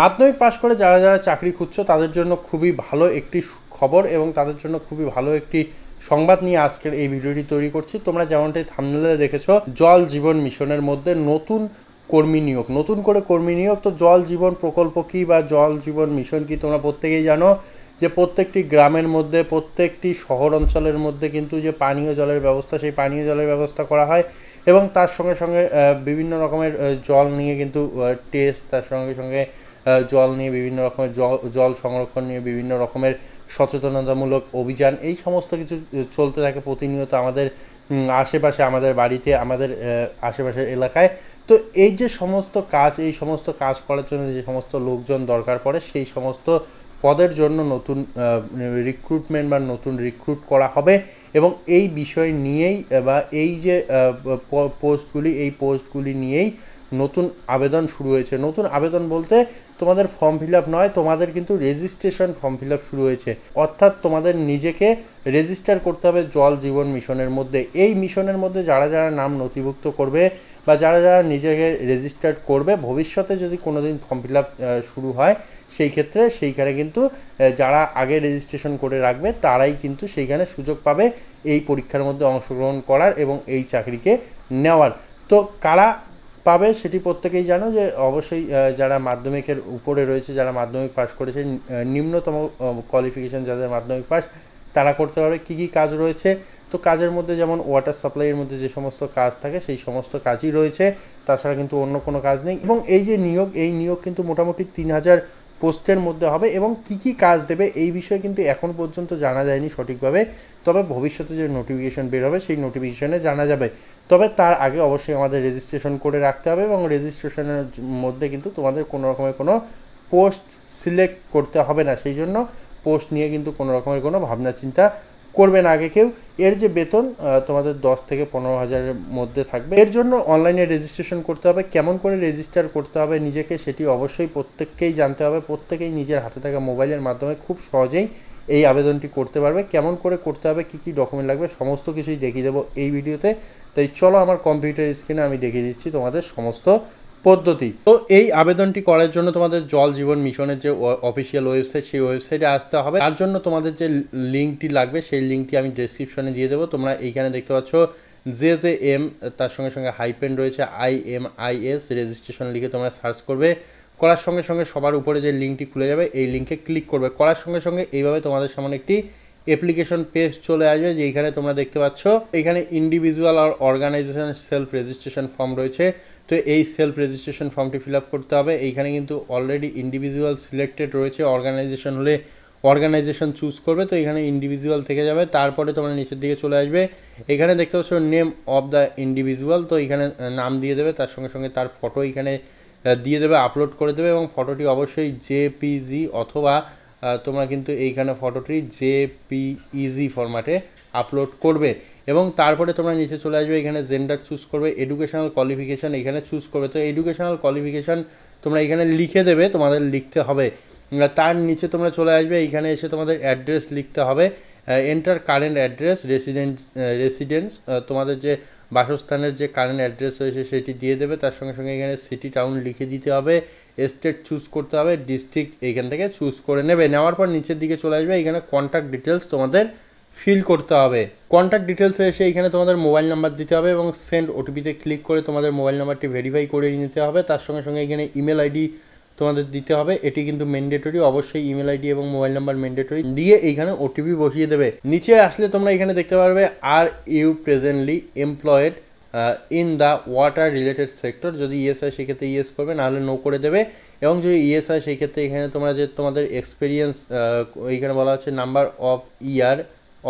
মাধ্যমিক পাশ করে যারা যারা চাকরি খুঁজছো তাদের জন্য খুবই ভালো একটি খবর এবং তাদের জন্য খুবই ভালো একটি সংবাদ নিয়ে আজকের এই ভিডিওটি তৈরি করছি তোমরা যেমনটাই থামনেলে দেখেছ জল জীবন মিশনের মধ্যে নতুন কর্মী নিয়োগ নতুন করে কর্মী নিয়োগ তো জল জীবন প্রকল্প কী বা জল জীবন মিশন কি তোমরা প্রত্যেকেই জানো যে প্রত্যেকটি গ্রামের মধ্যে প্রত্যেকটি শহর অঞ্চলের মধ্যে কিন্তু যে পানীয় জলের ব্যবস্থা সেই পানীয় জলের ব্যবস্থা করা হয় এবং তার সঙ্গে সঙ্গে বিভিন্ন রকমের জল নিয়ে কিন্তু টেস্ট তার সঙ্গে সঙ্গে জল নিয়ে বিভিন্ন রকমের জল জল সংরক্ষণ নিয়ে বিভিন্ন রকমের সচেতনতামূলক অভিযান এই সমস্ত কিছু চলতে থাকে প্রতিনিয়ত আমাদের আশেপাশে আমাদের বাড়িতে আমাদের আশেপাশের এলাকায় তো এই যে সমস্ত কাজ এই সমস্ত কাজ করার জন্য যে সমস্ত লোকজন দরকার পড়ে সেই সমস্ত পদের জন্য নতুন রিক্রুটমেন্ট বা নতুন রিক্রুট করা হবে এবং এই বিষয় নিয়েই বা এই যে পোস্টগুলি এই পোস্টগুলি নিয়েই নতুন আবেদন শুরু হয়েছে নতুন আবেদন বলতে তোমাদের ফর্ম ফিল আপ নয় তোমাদের কিন্তু রেজিস্ট্রেশন ফর্ম ফিল আপ শুরু হয়েছে অর্থাৎ তোমাদের নিজেকে রেজিস্টার করতে হবে জল জীবন মিশনের মধ্যে এই মিশনের মধ্যে যারা যারা নাম নথিভুক্ত করবে বা যারা যারা নিজেকে রেজিস্টার করবে ভবিষ্যতে যদি কোনো দিন ফর্ম ফিল আপ শুরু হয় সেই ক্ষেত্রে সেইখানে কিন্তু যারা আগে রেজিস্ট্রেশন করে রাখবে তারাই কিন্তু সেইখানে সুযোগ পাবে এই পরীক্ষার মধ্যে অংশগ্রহণ করার এবং এই চাকরিকে নেওয়ার তো কারা পাবে সেটি প্রত্যেকেই জানো যে অবশ্যই যারা মাধ্যমিকের উপরে রয়েছে যারা মাধ্যমিক পাস করেছে নিম্নতম কোয়ালিফিকেশন যাদের মাধ্যমিক পাস তারা করতে পারবে কী কী কাজ রয়েছে তো কাজের মধ্যে যেমন ওয়াটার সাপ্লাইয়ের মধ্যে যে সমস্ত কাজ থাকে সেই সমস্ত কাজই রয়েছে তাছাড়া কিন্তু অন্য কোনো কাজ নেই এবং এই যে নিয়োগ এই নিয়োগ কিন্তু মোটামুটি তিন হাজার পোস্টের মধ্যে হবে এবং কি কি কাজ দেবে এই বিষয়ে কিন্তু এখন পর্যন্ত জানা যায়নি সঠিকভাবে তবে ভবিষ্যতে যে নোটিফিকেশন বের হবে সেই নোটিফিকেশনে জানা যাবে তবে তার আগে অবশ্যই আমাদের রেজিস্ট্রেশন করে রাখতে হবে এবং রেজিস্ট্রেশনের মধ্যে কিন্তু তোমাদের কোনো রকমের কোনো পোস্ট সিলেক্ট করতে হবে না সেই জন্য পোস্ট নিয়ে কিন্তু কোনো রকমের কোনো ভাবনা চিন্তা করবেন আগে কেউ এর যে বেতন তোমাদের দশ থেকে পনেরো হাজারের মধ্যে থাকবে এর জন্য অনলাইনে রেজিস্ট্রেশন করতে হবে কেমন করে রেজিস্টার করতে হবে নিজেকে সেটি অবশ্যই প্রত্যেককেই জানতে হবে প্রত্যেকেই নিজের হাতে থাকা মোবাইলের মাধ্যমে খুব সহজেই এই আবেদনটি করতে পারবে কেমন করে করতে হবে কি কি ডকুমেন্ট লাগবে সমস্ত কিছুই দেখিয়ে দেবো এই ভিডিওতে তাই চলো আমার কম্পিউটার স্ক্রিনে আমি দেখিয়ে দিচ্ছি তোমাদের সমস্ত পদ্ধতি তো এই আবেদনটি করার জন্য তোমাদের জল জীবন মিশনের যে অফিসিয়াল ওয়েবসাইট সেই ওয়েবসাইটে আসতে হবে তার জন্য তোমাদের যে লিঙ্কটি লাগবে সেই লিঙ্কটি আমি ডিসক্রিপশনে দিয়ে দেবো তোমরা এইখানে দেখতে পাচ্ছ জে জে এম তার সঙ্গে সঙ্গে হাইপেন রয়েছে I M I S registration লিখে তোমরা সার্চ করবে করার সঙ্গে সঙ্গে সবার উপরে যে লিঙ্কটি খুলে যাবে এই লিঙ্কে ক্লিক করবে করার সঙ্গে সঙ্গে এইভাবে তোমাদের সামনে একটি অ্যাপ্লিকেশন পেজ চলে আসবে যে এখানে তোমরা দেখতে পাচ্ছ এখানে ইন্ডিভিজুয়াল আর অর্গানাইজেশন সেলফ রেজিস্ট্রেশন ফর্ম রয়েছে তো এই সেলফ রেজিস্ট্রেশন ফর্মটি ফিল আপ করতে হবে এইখানে কিন্তু অলরেডি ইন্ডিভিজুয়াল সিলেক্টেড রয়েছে অর্গানাইজেশন হলে অর্গানাইজেশন চুজ করবে তো এখানে ইন্ডিভিজুয়াল থেকে যাবে তারপরে তোমরা নিচের দিকে চলে আসবে এখানে দেখতে পাচ্ছ নেম অফ দ্য ইন্ডিভিজুয়াল তো এখানে নাম দিয়ে দেবে তার সঙ্গে সঙ্গে তার ফটো এখানে দিয়ে দেবে আপলোড করে দেবে এবং ফটোটি অবশ্যই জেপিজি অথবা তোমরা কিন্তু এইখানে ফটোটি জেপিইজি ফরম্যাটে আপলোড করবে এবং তারপরে তোমরা নিচে চলে আসবে এখানে জেন্ডার চুজ করবে এডুকেশনাল কোয়ালিফিকেশান এখানে চুজ করবে তো এডুকেশনাল কোয়ালিফিকেশান তোমরা এখানে লিখে দেবে তোমাদের লিখতে হবে তার নিচে তোমরা চলে আসবে এইখানে এসে তোমাদের অ্যাড্রেস লিখতে হবে enter current address residence residence তোমাদের যে বাসস্থানের যে কারেন্ট অ্যাড্রেস রয়েছে সেটি দিয়ে দেবে তার সঙ্গে সঙ্গে এখানে সিটি টাউন লিখে দিতে হবে স্টেট চুজ করতে হবে ডিস্ট্রিক্ট এখান থেকে চুজ করে নেবে নেওয়ার পর নিচের দিকে চলে আসবে এখানে কন্ট্যাক্ট ডিটেলস তোমাদের ফিল করতে হবে কন্ট্যাক্ট ডিটেলসে এসে এখানে তোমাদের মোবাইল নাম্বার দিতে হবে এবং সেন্ড ওটিপিতে ক্লিক করে তোমাদের মোবাইল নাম্বারটি ভেরিফাই করে নিতে হবে তার সঙ্গে সঙ্গে এখানে ইমেল আইডি তোমাদের দিতে হবে এটি কিন্তু ম্যান্ডেটরি অবশ্যই ইমেল আইডি এবং মোবাইল নাম্বার ম্যান্ডেটরি দিয়ে এইখানে ওটিপি বসিয়ে দেবে নিচে আসলে তোমরা এখানে দেখতে পারবে are you presently employed in the water related sector যদি ইয়েস হয় সেক্ষেত্রে ইয়েস করবে নাহলে নো করে দেবে এবং যদি ইয়েস হয় সেক্ষেত্রে এখানে তোমরা যে তোমাদের এক্সপিরিয়েন্স এখানে বলা হচ্ছে number of year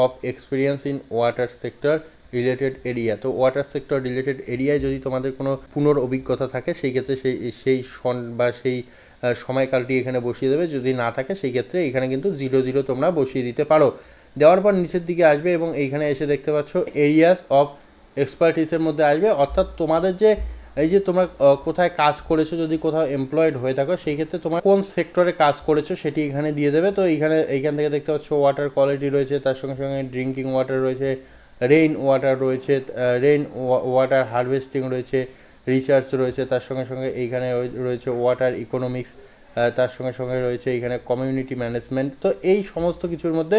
of experience in water sector related area তো ওয়াটার সেক্টর রিলেটেড এরিয়ায় যদি তোমাদের কোনো পুনর অভিজ্ঞতা থাকে সেই ক্ষেত্রে সেই সেই সন বা সেই সময়কালটি এখানে বসিয়ে দেবে যদি না থাকে সেই ক্ষেত্রে এখানে কিন্তু জিরো জিরো তোমরা বসিয়ে দিতে পারো দেওয়ার পর নিচের দিকে আসবে এবং এইখানে এসে দেখতে পাচ্ছ এরিয়াস অফ এক্সপার্টিসের মধ্যে আসবে অর্থাৎ তোমাদের যে এই যে তোমরা কোথায় কাজ করেছো যদি কোথাও এমপ্লয়েড হয়ে থাকো সেই ক্ষেত্রে তোমার কোন সেক্টরে কাজ করেছো সেটি এখানে দিয়ে দেবে তো এইখানে এইখান থেকে দেখতে পাচ্ছ ওয়াটার কোয়ালিটি রয়েছে তার সঙ্গে সঙ্গে ড্রিঙ্কিং ওয়াটার রয়েছে রেইন ওয়াটার রয়েছে রেইন ওয়াটার হারভেস্টিং রয়েছে রিসার্চ রয়েছে তার সঙ্গে সঙ্গে এইখানে রয়েছে ওয়াটার ইকোনমিক্স তার সঙ্গে সঙ্গে রয়েছে এখানে কমিউনিটি ম্যানেজমেন্ট তো এই সমস্ত কিছুর মধ্যে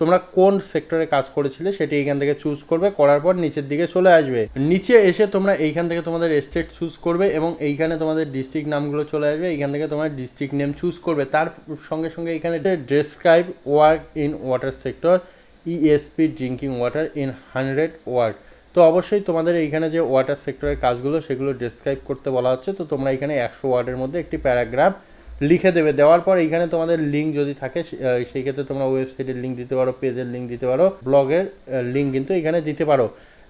তোমরা কোন সেক্টরে কাজ করেছিলে সেটি এইখান থেকে চুজ করবে করার পর নিচের দিকে চলে আসবে নিচে এসে তোমরা এইখান থেকে তোমাদের স্টেট চুজ করবে এবং এইখানে তোমাদের ডিস্ট্রিক্ট নামগুলো চলে আসবে এইখান থেকে তোমার ডিস্ট্রিক্ট নেম চুজ করবে তার সঙ্গে সঙ্গে এখানে describe work in water sector ESP drinking water in hundred word তো অবশ্যই তোমাদের এইখানে যে ওয়াটার সেক্টরের কাজগুলো সেগুলো ডিসক্রাইব করতে বলা হচ্ছে তো তোমরা এখানে একশো ওয়ার্ডের মধ্যে একটি প্যারাগ্রাফ লিখে দেবে দেওয়ার পর এইখানে তোমাদের লিঙ্ক যদি থাকে সেই ক্ষেত্রে তোমরা ওয়েবসাইটের লিঙ্ক দিতে পারো পেজের লিঙ্ক দিতে পারো ব্লগের লিঙ্ক কিন্তু এখানে দিতে পারো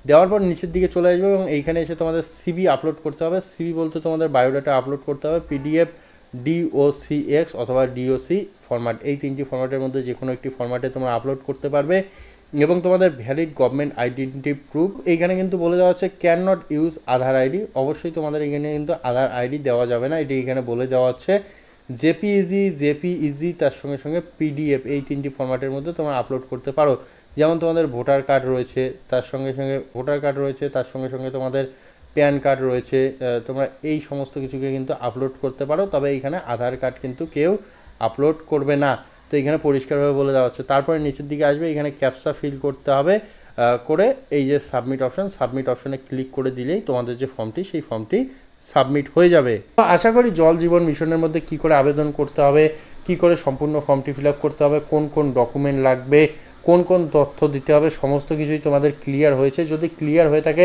দেওয়ার পর নিচের দিকে চলে আসবে এবং এইখানে এসে তোমাদের সিবি আপলোড করতে হবে সিবি বলতে তোমাদের বায়োডাটা আপলোড করতে হবে পিডিএফ এক্স অথবা ডিওসি ফরম্যাট এই তিনটি ফরম্যাটের মধ্যে যে কোনো একটি ফরম্যাটে তোমরা আপলোড করতে পারবে এবং তোমাদের ভ্যালিড গভর্নমেন্ট আইডেন্টি প্রুফ এইখানে কিন্তু বলে দেওয়া হচ্ছে can not use Aadhaar ID অবশ্যই তোমাদের এখানে কিন্তু আধার আইডি দেওয়া যাবে না এটি এখানে বলে দেওয়া হচ্ছে জেপিইজি জেপিইজি তার সঙ্গে সঙ্গে পিডিএফ এই তিনটি ফরম্যাটের মধ্যে তোমরা আপলোড করতে পারো যেমন তোমাদের ভোটার কার্ড রয়েছে তার সঙ্গে সঙ্গে ভোটার কার্ড রয়েছে তার সঙ্গে সঙ্গে তোমাদের প্যান কার্ড রয়েছে তোমরা এই সমস্ত কিছুকে কিন্তু আপলোড করতে পারো তবে এখানে আধার কার্ড কিন্তু কেউ আপলোড করবে না তো এখানে পরিষ্কারভাবে বলে দেওয়া হচ্ছে তারপরে নিচের দিকে আসবে এখানে ক্যাপসা ফিল করতে হবে করে এই যে সাবমিট অপশান সাবমিট অপশানে ক্লিক করে দিলেই তোমাদের যে ফর্মটি সেই ফর্মটি সাবমিট হয়ে যাবে আশা করি জল জীবন মিশনের মধ্যে কি করে আবেদন করতে হবে কি করে সম্পূর্ণ ফর্মটি ফিল করতে হবে কোন কোন ডকুমেন্ট লাগবে কোন কোন তথ্য দিতে হবে সমস্ত কিছুই তোমাদের ক্লিয়ার হয়েছে যদি ক্লিয়ার হয়ে থাকে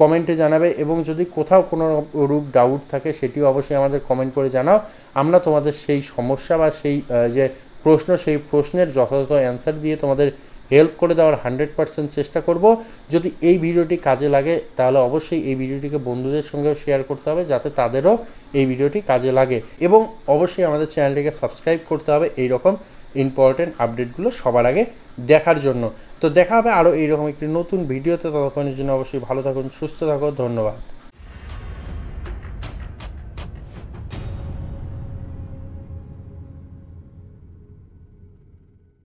কমেন্টে জানাবে এবং যদি কোথাও কোনো রূপ ডাউট থাকে সেটিও অবশ্যই আমাদের কমেন্ট করে জানাও আমরা তোমাদের সেই সমস্যা বা সেই যে প্রশ্ন সেই প্রশ্নের যথাযথ অ্যান্সার দিয়ে তোমাদের হেল্প করে দেওয়ার হান্ড্রেড পার্সেন্ট চেষ্টা করব যদি এই ভিডিওটি কাজে লাগে তাহলে অবশ্যই এই ভিডিওটিকে বন্ধুদের সঙ্গেও শেয়ার করতে হবে যাতে তাদেরও এই ভিডিওটি কাজে লাগে এবং অবশ্যই আমাদের চ্যানেলটিকে সাবস্ক্রাইব করতে হবে এই রকম ইম্পর্টেন্ট আপডেটগুলো সবার আগে দেখার জন্য তো দেখা হবে আরও এইরকম একটি নতুন ভিডিওতে ততক্ষণের জন্য অবশ্যই ভালো থাকুন সুস্থ থাকুন ধন্যবাদ